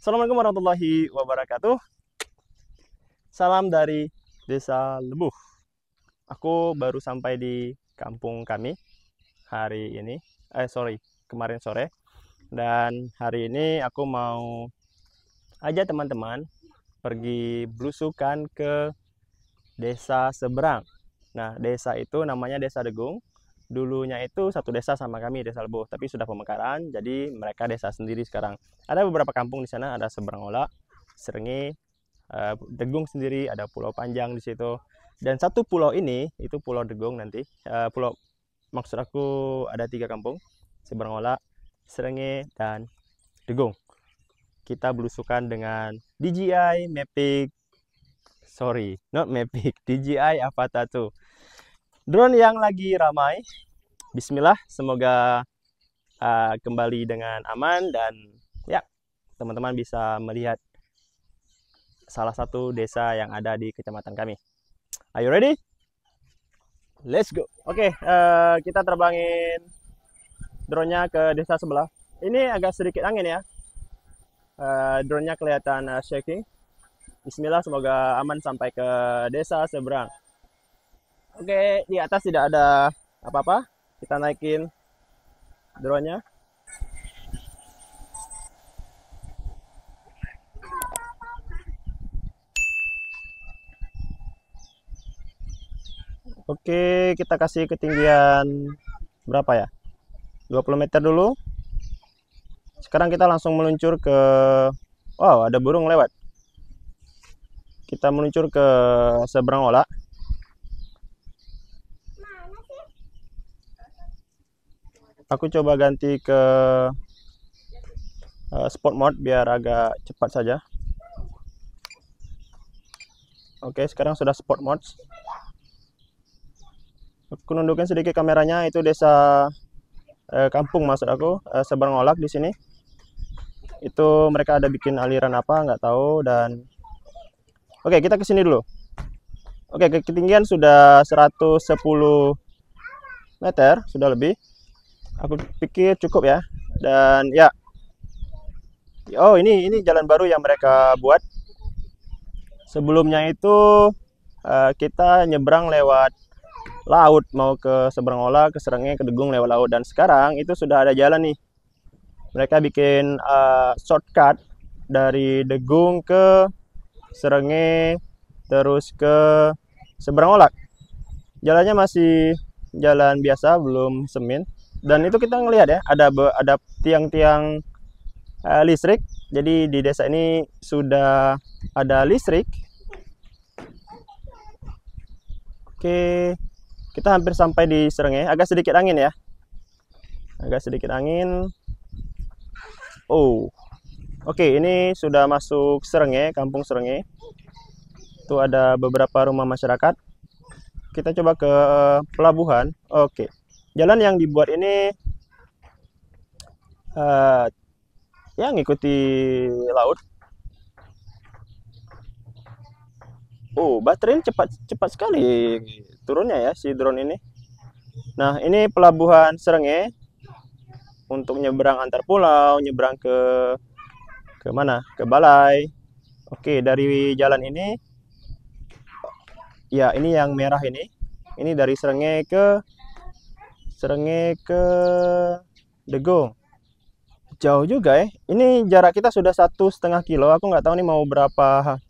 Assalamualaikum warahmatullahi wabarakatuh. Salam dari Desa Lebuh. Aku baru sampai di kampung kami hari ini. Eh sorry, kemarin sore. Dan hari ini aku mau aja teman-teman pergi blusukan ke desa seberang. Nah, desa itu namanya Desa Degung dulunya itu satu desa sama kami desa Lebo tapi sudah pemekaran jadi mereka desa sendiri sekarang ada beberapa kampung di sana ada Seberangola Serengi eh, Degung sendiri ada Pulau Panjang di situ dan satu pulau ini itu Pulau Degung nanti eh, pulau maksud aku ada tiga kampung Seberangola Serengi dan Degung kita belusukan dengan DJI Mavic sorry not Mavic DJI Avata tuh? drone yang lagi ramai. Bismillah, semoga uh, kembali dengan aman dan ya teman-teman bisa melihat salah satu desa yang ada di kecamatan kami. Are you ready? Let's go. Oke, okay, uh, eh, kita terbangin drone-nya ke desa sebelah. Ini agak sedikit angin ya. Uh, drone-nya kelihatan uh, shaking. Bismillah, semoga aman sampai ke desa seberang. Oke, di atas tidak ada apa-apa. Kita naikin drone-nya. Oke, kita kasih ketinggian berapa ya? 20 meter dulu. Sekarang kita langsung meluncur ke Wow, ada burung lewat. Kita meluncur ke seberang olah. aku coba ganti ke uh, sport mode biar agak cepat saja oke okay, sekarang sudah sport mode aku nundukin sedikit kameranya itu desa uh, kampung maksud aku uh, eh, seberang olak di sini itu mereka ada bikin aliran apa nggak tahu dan oke okay, kita ke sini dulu oke okay, ketinggian sudah 110 meter sudah lebih aku pikir cukup ya dan ya oh ini ini jalan baru yang mereka buat sebelumnya itu uh, kita nyebrang lewat laut mau ke seberang olah ke serangnya ke Degung lewat laut dan sekarang itu sudah ada jalan nih. Mereka bikin uh, shortcut dari Degung ke serenge terus ke Seberang Olak. Jalannya masih jalan biasa, belum semen dan itu kita ngelihat ya ada ada tiang-tiang uh, listrik jadi di desa ini sudah ada listrik oke kita hampir sampai di ya agak sedikit angin ya agak sedikit angin oh oke ini sudah masuk ya kampung ya itu ada beberapa rumah masyarakat kita coba ke pelabuhan oke Jalan yang dibuat ini uh, ya ngikuti laut. Oh, baterai cepat cepat sekali turunnya ya si drone ini. Nah, ini pelabuhan Serenge untuk nyebrang antar pulau, nyebrang ke ke mana? Ke Balai. Oke, dari jalan ini ya ini yang merah ini. Ini dari Serenge ke Serenge ke degung jauh juga ya ini jarak kita sudah satu setengah kilo aku nggak tahu nih mau berapa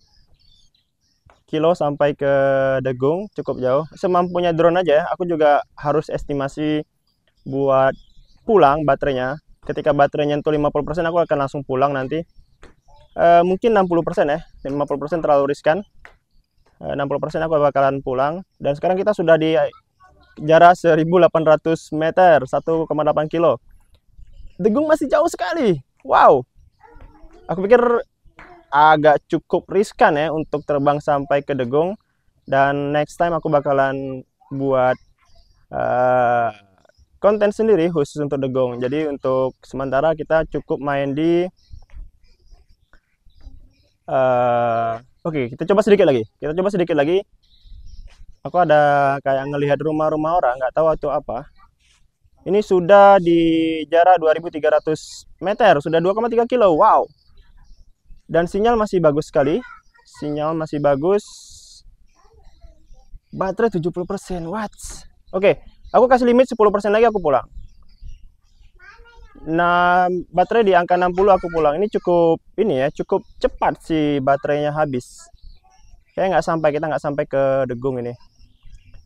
kilo sampai ke Degung cukup jauh semampunya drone aja ya aku juga harus estimasi buat pulang baterainya ketika baterainya nyentuh 50% aku akan langsung pulang nanti e, mungkin 60% ya 50% terlalu riskan e, 60% aku bakalan pulang dan sekarang kita sudah di jarak 1800 meter 1,8 kilo Degung masih jauh sekali wow aku pikir agak cukup riskan ya untuk terbang sampai ke Degung dan next time aku bakalan buat uh, konten sendiri khusus untuk Degung jadi untuk sementara kita cukup main di uh, oke okay, kita coba sedikit lagi kita coba sedikit lagi aku ada kayak ngelihat rumah-rumah orang nggak tahu itu apa ini sudah di jarak 2300 meter sudah 2,3 kilo wow dan sinyal masih bagus sekali sinyal masih bagus baterai 70% what oke okay, aku kasih limit 10% lagi aku pulang nah baterai di angka 60 aku pulang ini cukup ini ya cukup cepat sih baterainya habis kayak nggak sampai kita nggak sampai ke degung ini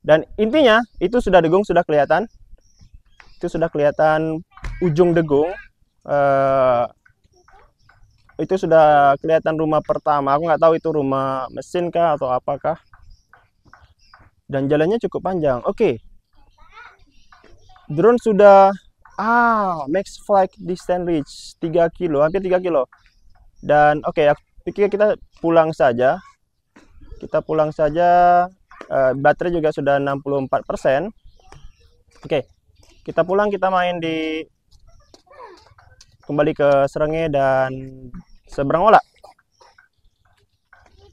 dan intinya itu sudah degung sudah kelihatan itu sudah kelihatan ujung degung eh, itu sudah kelihatan rumah pertama aku nggak tahu itu rumah mesin kah atau apakah dan jalannya cukup panjang oke okay. drone sudah ah max flight distance reach 3 kilo hampir 3 kilo dan oke okay, pikir kita pulang saja kita pulang saja, uh, baterai juga sudah 64%. Oke, okay, kita pulang kita main di kembali ke Serenge dan seberang Ola.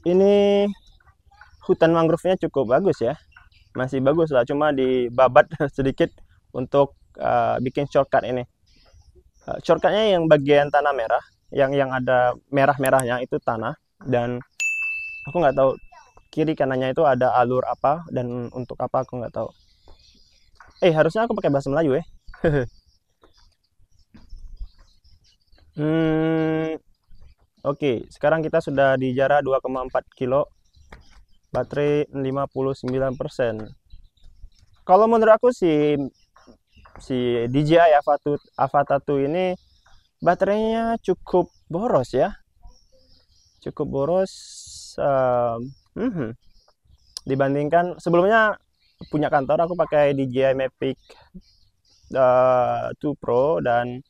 Ini hutan mangrove-nya cukup bagus ya. Masih bagus lah, cuma dibabat sedikit untuk uh, bikin shortcut ini. Uh, shortcutnya yang bagian tanah merah, yang yang ada merah-merahnya itu tanah dan aku nggak tahu kiri kanannya itu ada alur apa dan untuk apa aku nggak tahu eh harusnya aku pakai bahasa Melayu ya hmm, oke okay. sekarang kita sudah di jarak 2,4 kilo baterai 59% kalau menurut aku si si DJI Avata 2 ini baterainya cukup boros ya cukup boros Uh, Hmm. Dibandingkan sebelumnya punya kantor aku pakai DJI Mavic uh, eh, 2 Pro dan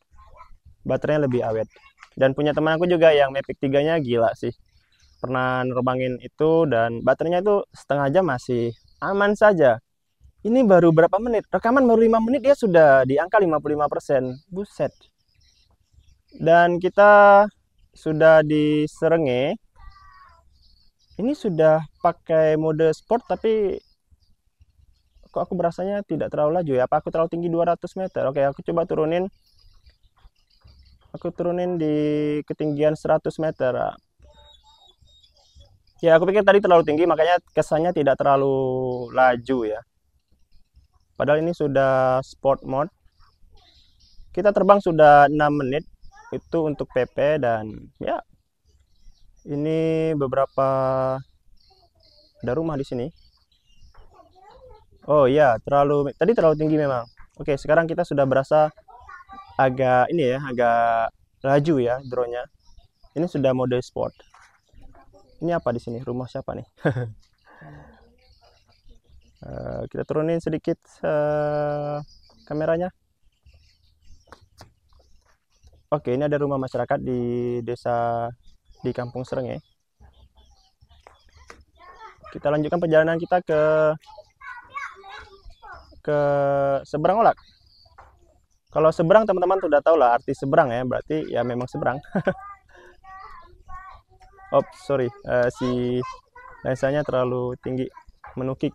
baterainya lebih awet. Dan punya teman aku juga yang Mavic 3-nya gila sih. Pernah nerbangin itu dan baterainya itu setengah jam masih aman saja. Ini baru berapa menit? Rekaman baru 5 menit dia sudah di angka 55%. Buset. Dan kita sudah di Serenge ini sudah pakai mode sport tapi kok aku berasanya tidak terlalu laju ya apa aku terlalu tinggi 200 meter oke aku coba turunin aku turunin di ketinggian 100 meter ya aku pikir tadi terlalu tinggi makanya kesannya tidak terlalu laju ya padahal ini sudah sport mode kita terbang sudah 6 menit itu untuk PP dan ya ini beberapa ada rumah di sini. Oh iya, terlalu tadi terlalu tinggi memang. Oke, sekarang kita sudah berasa agak ini ya, agak laju ya drone-nya. Ini sudah mode sport. Ini apa di sini? Rumah siapa nih? uh, kita turunin sedikit uh, kameranya. Oke, ini ada rumah masyarakat di desa di Kampung Serenge. Ya. Kita lanjutkan perjalanan kita ke ke seberang Olak. Kalau seberang teman-teman sudah tahu lah arti seberang ya, berarti ya memang seberang. oh sorry, uh, si lensanya terlalu tinggi menukik.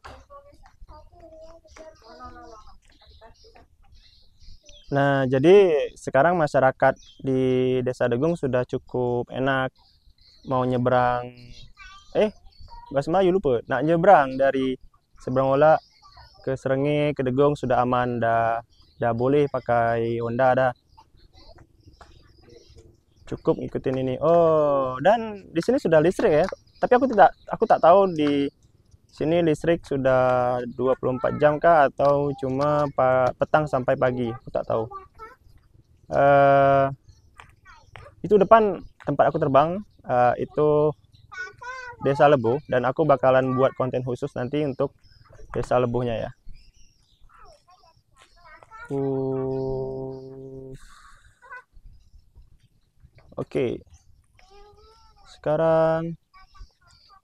Nah, jadi sekarang masyarakat di Desa Degung sudah cukup enak mau nyebrang eh bahasa Melayu lupa nak nyebrang dari seberang Ola ke Serengi ke Degong sudah aman dah dah boleh pakai Honda dah cukup ikutin ini oh dan di sini sudah listrik ya tapi aku tidak aku tak tahu di sini listrik sudah 24 jam kah atau cuma petang sampai pagi aku tak tahu uh, itu depan tempat aku terbang uh, itu Desa Lebu dan aku bakalan buat konten khusus nanti untuk Desa Lebuhnya ya. Uh... Oke. Okay. Sekarang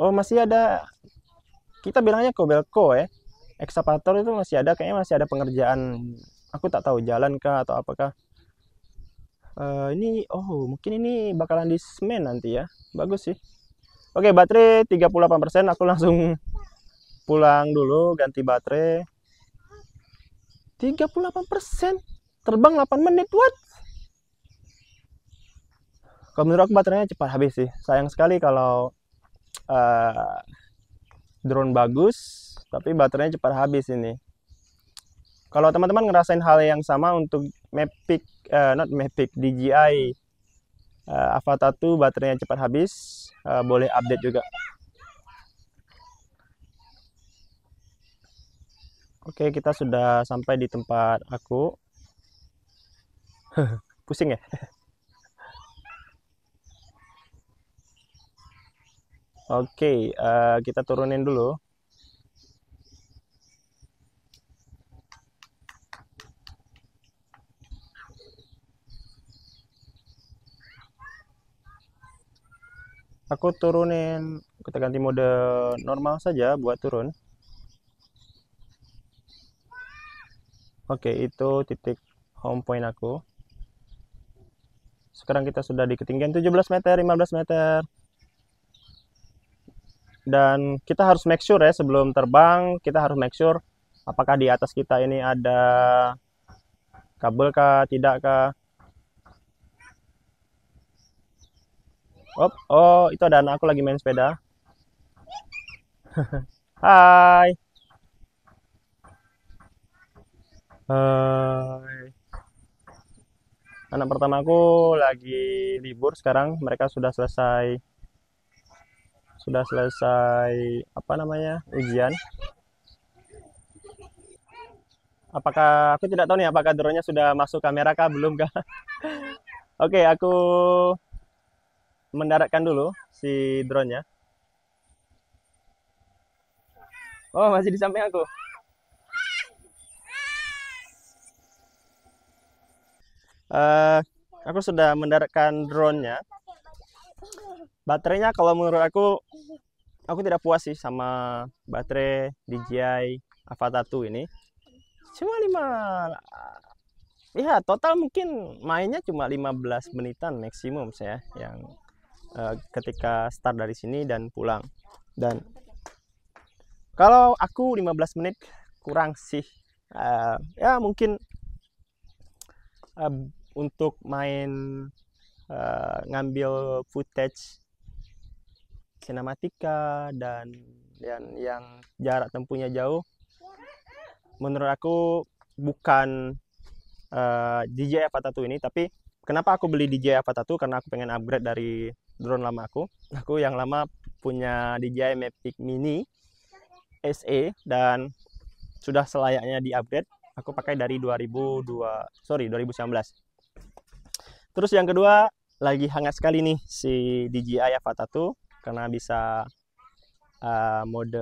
Oh, masih ada kita bilangnya Kobelko ya. Ekskavator itu masih ada kayaknya masih ada pengerjaan. Aku tak tahu jalan kah atau apakah uh, ini oh mungkin ini bakalan di semen nanti ya bagus sih oke baterai 38% aku langsung pulang dulu ganti baterai 38% terbang 8 menit what kalau menurut aku baterainya cepat habis sih sayang sekali kalau uh, drone bagus tapi baterainya cepat habis ini kalau teman-teman ngerasain hal yang sama untuk Mavic uh, not Mavic DJI uh, eh, Avata 2 baterainya cepat habis uh, boleh update juga Oke okay, kita sudah sampai di tempat aku pusing ya Oke okay, uh, kita turunin dulu aku turunin kita ganti mode normal saja buat turun oke itu titik home point aku sekarang kita sudah di ketinggian 17 meter 15 meter dan kita harus make sure ya sebelum terbang kita harus make sure apakah di atas kita ini ada kabel kah tidak kah Op, oh, itu ada anak aku lagi main sepeda. Hai. Hai. Anak pertama aku lagi libur sekarang. Mereka sudah selesai sudah selesai apa namanya? ujian. Apakah aku tidak tahu nih apakah drone-nya sudah masuk kamera kah belum kah? Oke, okay, aku mendaratkan dulu si drone-nya. Oh, masih di samping aku. Uh, aku sudah mendaratkan drone-nya. Baterainya kalau menurut aku aku tidak puas sih sama baterai DJI Avata 1 ini. Cuma 5 ya total mungkin mainnya cuma 15 menitan maksimum saya yang Eh, ketika start dari sini dan pulang dan kalau aku 15 menit kurang sih uh, ya mungkin uh, untuk main uh, ngambil footage sinematika dan dan yang jarak tempuhnya jauh menurut aku bukan uh, DJI Avata 2 ini tapi kenapa aku beli DJI Avata 2 karena aku pengen upgrade dari drone lama aku aku yang lama punya DJI Mavic Mini SE dan sudah selayaknya di upgrade aku pakai dari 2002 sorry 2019 terus yang kedua lagi hangat sekali nih si DJI Avata 2 karena bisa uh, mode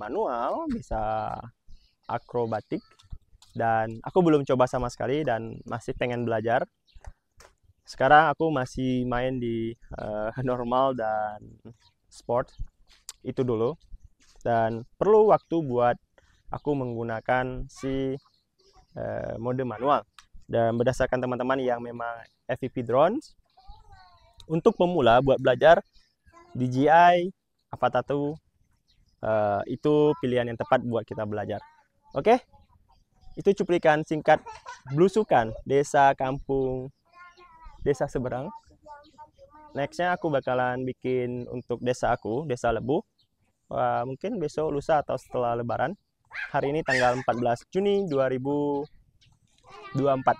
manual bisa akrobatik dan aku belum coba sama sekali dan masih pengen belajar sekarang aku masih main di uh, normal dan sport itu dulu dan perlu waktu buat aku menggunakan si uh, mode manual dan berdasarkan teman-teman yang memang FPV drones untuk pemula buat belajar DJI apa 2 uh, itu pilihan yang tepat buat kita belajar oke okay? itu cuplikan singkat blusukan desa kampung desa seberang. Nextnya aku bakalan bikin untuk desa aku, desa Lebu. Wah mungkin besok lusa atau setelah lebaran. Hari ini tanggal 14 Juni 2024. Oke?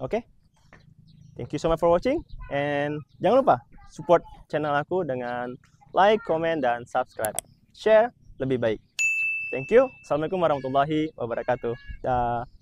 Okay? Thank you so much for watching and jangan lupa support channel aku dengan like, comment dan subscribe. Share lebih baik. Thank you. Assalamualaikum warahmatullahi wabarakatuh. Dah.